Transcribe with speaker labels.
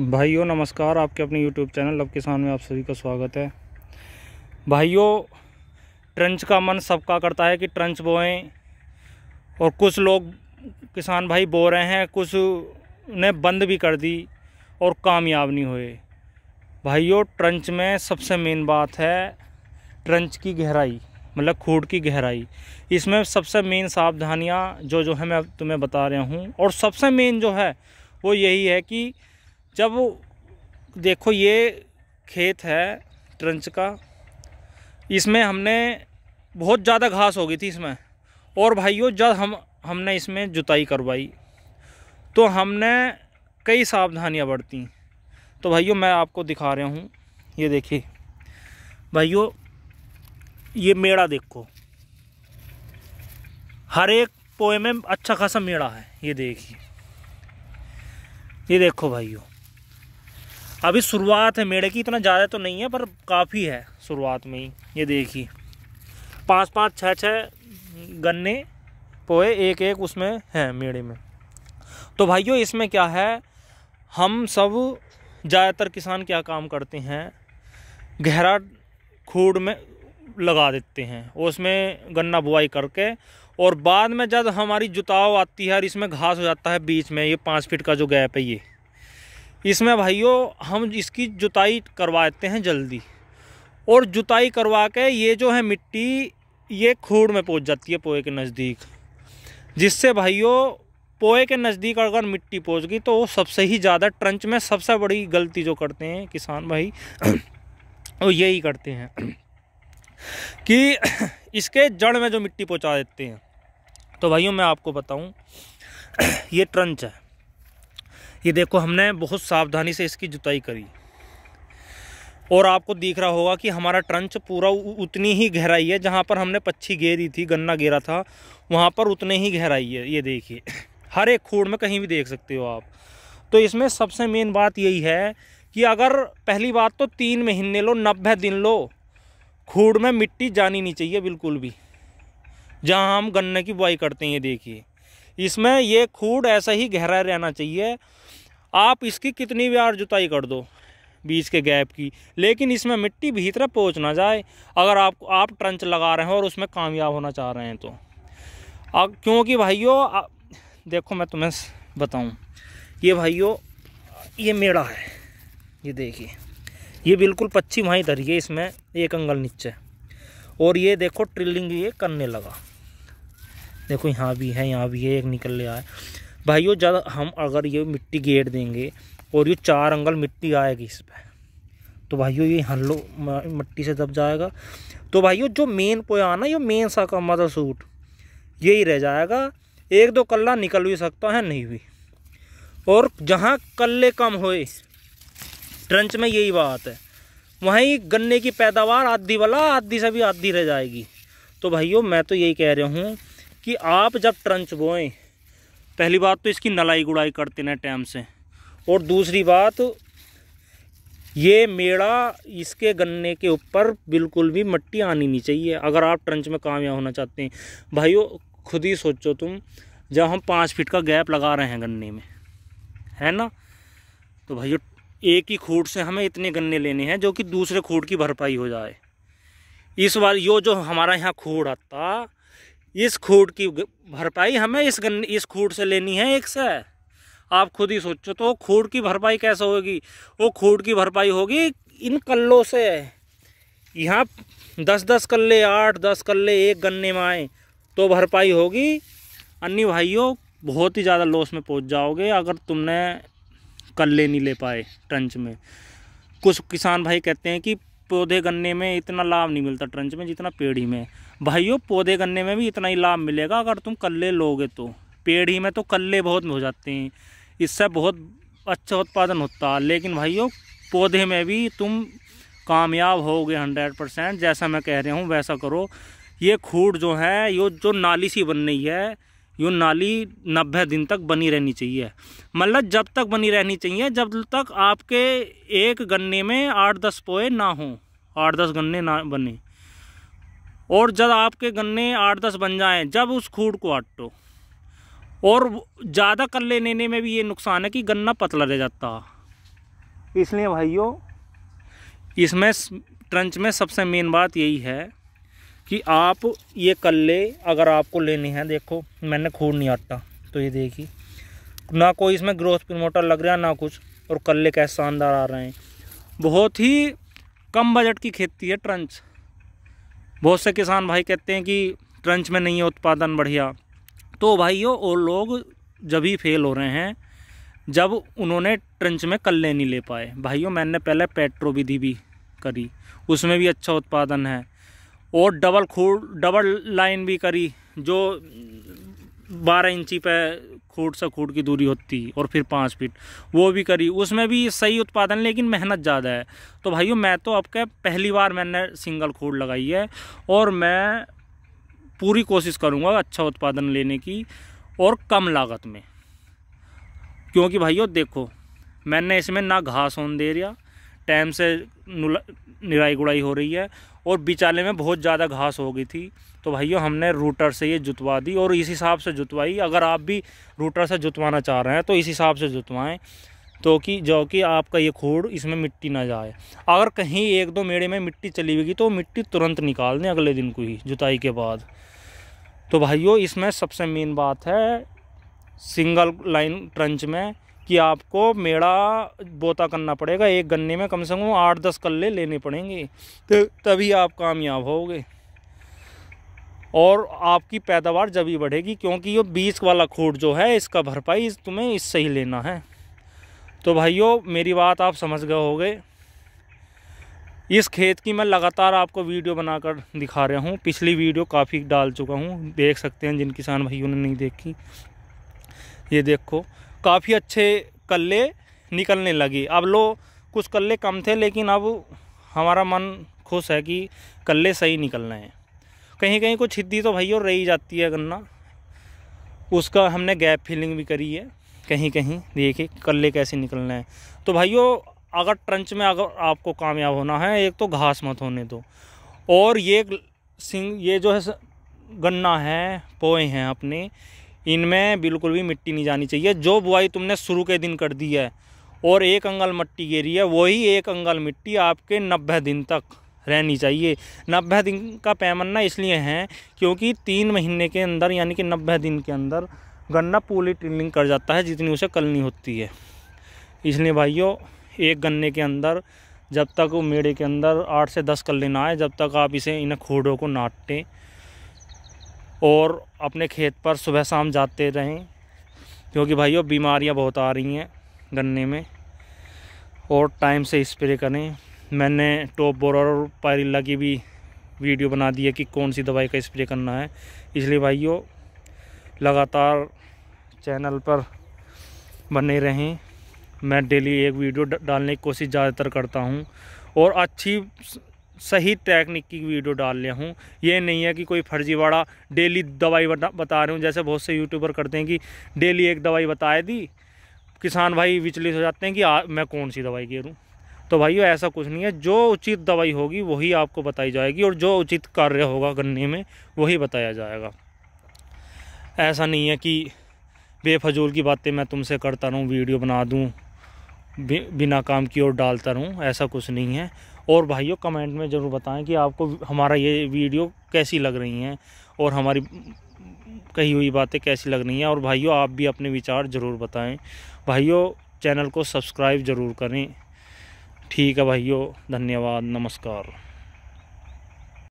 Speaker 1: भाइयों नमस्कार आपके अपने यूट्यूब चैनल लव किसान में आप सभी का स्वागत है भाइयों ट्रंच का मन सबका करता है कि ट्रंच बोएं और कुछ लोग किसान भाई बो रहे हैं कुछ ने बंद भी कर दी और कामयाब नहीं हुए भाइयों ट्रंच में सबसे मेन बात है ट्रंच की गहराई मतलब खूड की गहराई इसमें सबसे मेन सावधानियाँ जो जो है मैं तुम्हें बता रहा हूँ और सबसे मेन जो है वो यही है कि जब देखो ये खेत है ट्रंच का इसमें हमने बहुत ज़्यादा घास हो गई थी इसमें और भाइयों जब हम हमने इसमें जुताई करवाई तो हमने कई सावधानियां बरती तो भाइयों मैं आपको दिखा रहा हूँ ये देखिए भाइयों ये मेड़ा देखो हर एक पोए में अच्छा खासा मेड़ा है ये देखिए ये देखो भाइयों अभी शुरुआत है मेड़े की इतना ज़्यादा तो नहीं है पर काफ़ी है शुरुआत में ही ये देखिए पाँच पाँच छः छः गन्ने पोए एक एक उसमें हैं मेड़े में तो भाइयों इसमें क्या है हम सब ज़्यादातर किसान क्या काम करते हैं गहरा खूड में लगा देते हैं उसमें गन्ना बुआई करके और बाद में जब हमारी जुताव आती है और इसमें घास हो जाता है बीच में ये पाँच फीट का जो गैप है ये इसमें भाइयों हम इसकी जुताई करवाते हैं जल्दी और जुताई करवा के ये जो है मिट्टी ये खूड़ में पहुंच जाती है पोए के नज़दीक जिससे भाइयों पोए के नज़दीक अगर मिट्टी पहुंच गई तो वो सबसे ही ज़्यादा ट्रंच में सबसे बड़ी गलती जो करते हैं किसान भाई वो यही करते हैं कि इसके जड़ में जो मिट्टी पहुंचा देते हैं तो भाइयों मैं आपको बताऊं ये ट्रंच है ये देखो हमने बहुत सावधानी से इसकी जुताई करी और आपको दिख रहा होगा कि हमारा ट्रंच पूरा उतनी ही गहराई है जहाँ पर हमने पच्छी घेरी थी गन्ना घेरा था वहाँ पर उतने ही गहराई है ये देखिए हर एक खूड़ में कहीं भी देख सकते हो आप तो इसमें सबसे मेन बात यही है कि अगर पहली बात तो तीन महीने लो नब्बे दिन लो खूड़ में मिट्टी जानी नहीं चाहिए बिल्कुल भी जहाँ हम गन्ने की बुआई करते हैं ये देखिए इसमें ये खूड़ ऐसा ही गहरा रहना चाहिए आप इसकी कितनी भी जुताई कर दो बीज के गैप की लेकिन इसमें मिट्टी भीतर पहुँच ना जाए अगर आप आप ट्रंच लगा रहे हैं और उसमें कामयाब होना चाह रहे हैं तो अब क्योंकि भाइयों देखो मैं तुम्हें बताऊँ ये भाइयों ये मेड़ा है ये देखिए ये बिल्कुल पच्ची वहीं धरी है इसमें एक अंगल नीचे और ये देखो ट्रिलिंग ये करने लगा देखो यहाँ भी है यहाँ भी है एक निकल ले आए भाइयों जब हम अगर ये मिट्टी गेट देंगे और ये चार अंगल मिट्टी आएगी इस पर तो भाइयों ये लो मिट्टी से दब जाएगा तो भाइयों जो मेन पोया ना ये मेन सा का मदर सूट यही रह जाएगा एक दो कल्ला निकल भी सकता है नहीं भी और जहाँ कल्ले कम होए ट्रंच में यही बात है वहीं गन्ने की पैदावार आधी वाला आधी से भी आधी रह जाएगी तो भाइयों मैं तो यही कह रहा हूँ कि आप जब ट्रंच बोएं पहली बात तो इसकी नलाई गुड़ाई करते ना टाइम से और दूसरी बात ये मेड़ा इसके गन्ने के ऊपर बिल्कुल भी मिट्टी आनी नहीं चाहिए अगर आप ट्रंच में कामयाब होना चाहते हैं भाइयों खुद ही सोचो तुम जब हम पाँच फीट का गैप लगा रहे हैं गन्ने में है ना तो भाइयों एक ही खूट से हमें इतने गन्ने लेने हैं जो कि दूसरे खूट की भरपाई हो जाए इस बार यो जो हमारा यहाँ खूट आता इस खूट की भरपाई हमें इस गन्ने इस खूट से लेनी है एक से आप खुद ही सोचो तो खूट की भरपाई कैसे होगी वो खूट की भरपाई होगी इन कल्लों से यहाँ दस दस कल्ले आठ दस कल्ले एक गन्ने में आए तो भरपाई होगी अन्य भाइयों बहुत ही ज़्यादा लॉस में पहुँच जाओगे अगर तुमने कल्ले नहीं ले पाए टंच में कुछ किसान भाई कहते हैं कि पौधे गन्ने में इतना लाभ नहीं मिलता ट्रंच में जितना पेड़ी में भाइयों पौधे गन्ने में भी इतना ही लाभ मिलेगा अगर तुम कल्ले लोगे तो पेड़ी में तो कल्ले बहुत हो जाते हैं इससे बहुत अच्छा उत्पादन होता लेकिन भाइयों पौधे में भी तुम कामयाब हो गए हंड्रेड परसेंट जैसा मैं कह रहा हूँ वैसा करो ये खूट जो है यो जो नाली सी बन रही है यो नाली नब्बे दिन तक बनी रहनी चाहिए मतलब जब तक बनी रहनी चाहिए जब तक आपके एक गन्ने में आठ दस पोए ना हों आठ दस गन्ने ना बने और जब आपके गन्ने आठ दस बन जाएं जब उस खूड़ को आटो और ज़्यादा कर लेने में भी ये नुकसान है कि गन्ना पतला रह जाता इसलिए भाइयों इसमें ट्रंच में सबसे मेन बात यही है कि आप ये कल्ले अगर आपको लेने हैं देखो मैंने खूड़ नहीं आटा तो ये देखिए ना कोई इसमें ग्रोथ प्रमोटर लग रहा ना कुछ और कल्ले कैसे शानदार आ रहे हैं बहुत ही कम बजट की खेती है ट्रंच बहुत से किसान भाई कहते हैं कि ट्रंच में नहीं है उत्पादन बढ़िया तो भाइयों और लोग जब ही फेल हो रहे हैं जब उन्होंने ट्रंच में कल्ले नहीं ले पाए भाइयों मैंने पहले पेट्रो विधि भी करी उसमें भी अच्छा उत्पादन है और डबल खूड डबल लाइन भी करी जो बारह इंची पे खूट से खूट की दूरी होती और फिर पाँच फीट वो भी करी उसमें भी सही उत्पादन लेकिन मेहनत ज़्यादा है तो भाइयों मैं तो अब क्या पहली बार मैंने सिंगल खोट लगाई है और मैं पूरी कोशिश करूँगा अच्छा उत्पादन लेने की और कम लागत में क्योंकि भाइयों देखो मैंने इसमें ना घास होने दे रहा टाइम से निराई गुड़ाई हो रही है और बिचाले में बहुत ज़्यादा घास हो गई थी तो भाइयों हमने रूटर से ये जुतवा दी और इस हिसाब से जुतवाई अगर आप भी रूटर से जुतवाना चाह रहे हैं तो इस हिसाब से जुतवाएँ तो कि जो कि आपका ये खोड़ इसमें मिट्टी ना जाए अगर कहीं एक दो मेड़े में मिट्टी चली हुई तो मिट्टी तुरंत निकाल दें अगले दिन को ही जुताई के बाद तो भाइयों इसमें सबसे मेन बात है सिंगल लाइन ट्रंच में कि आपको मेड़ा बोता करना पड़ेगा एक गन्ने में कम से कम आठ दस कल्ले लेने पड़ेंगे तो तभी आप कामयाब होगे और आपकी पैदावार जब ही बढ़ेगी क्योंकि ये बीज वाला खोट जो है इसका भरपाई तुम्हें इससे ही लेना है तो भाइयों मेरी बात आप समझ गए होगे इस खेत की मैं लगातार आपको वीडियो बनाकर दिखा रहा हूँ पिछली वीडियो काफ़ी डाल चुका हूँ देख सकते हैं जिन किसान भाइयों ने नहीं देखी ये देखो काफ़ी अच्छे कल्ले निकलने लगे अब लो कुछ कल्ले कम थे लेकिन अब हमारा मन खुश है कि कल्ले सही निकलना है कहीं कहीं कुछ हिद्दी तो भाई और रही जाती है गन्ना उसका हमने गैप फिलिंग भी करी है कहीं कहीं देखिए कल्ले कैसे निकलना है तो भाइयों अगर ट्रंच में अगर आपको कामयाब होना है एक तो घास मत होने दो और ये सिंग ये जो है गन्ना है पोए हैं अपने इनमें बिल्कुल भी मिट्टी नहीं जानी चाहिए जो बुआई तुमने शुरू के दिन कर दी है और एक अंगल मिट्टी गेरी है वही एक अंगल मिट्टी आपके नब्बे दिन तक रहनी चाहिए नब्बे दिन का पैमाना इसलिए है क्योंकि तीन महीने के अंदर यानी कि नब्बे दिन के अंदर गन्ना पूरी ट्रिलिंग कर जाता है जितनी उसे कलनी होती है इसलिए भाइयों एक गन्ने के अंदर जब तक मेड़े के अंदर आठ से दस कल लेना आए जब तक आप इसे इन खोडों को नाटें और अपने खेत पर सुबह शाम जाते रहें क्योंकि भाइयों बीमारियां बहुत आ रही हैं गन्ने में और टाइम से स्प्रे करें मैंने टॉप बोरर और पायरिल्ला की भी वीडियो बना दी है कि कौन सी दवाई का स्प्रे करना है इसलिए भाइयों लगातार चैनल पर बने रहें मैं डेली एक वीडियो डालने की कोशिश ज़्यादातर करता हूँ और अच्छी सही टेक्निक की वीडियो डाल रहा हूँ ये नहीं है कि कोई फर्जीवाड़ा डेली दवाई बता रहा हूँ जैसे बहुत से यूट्यूबर करते हैं कि डेली एक दवाई बताए दी किसान भाई विचलित हो जाते हैं कि आ, मैं कौन सी दवाई गिर रूँ तो भाई ऐसा कुछ नहीं है जो उचित दवाई होगी वही आपको बताई जाएगी और जो उचित कार्य होगा गन्ने में वही बताया जाएगा ऐसा नहीं है कि बेफजूल की बातें मैं तुमसे करता रहूँ वीडियो बना दूँ बिना काम की ओर डालता रहूँ ऐसा कुछ नहीं है और भाइयों कमेंट में ज़रूर बताएं कि आपको हमारा ये वीडियो कैसी लग रही हैं और हमारी कही हुई बातें कैसी लग रही हैं और भाइयों आप भी अपने विचार ज़रूर बताएं भाइयों चैनल को सब्सक्राइब ज़रूर करें ठीक है भाइयों धन्यवाद नमस्कार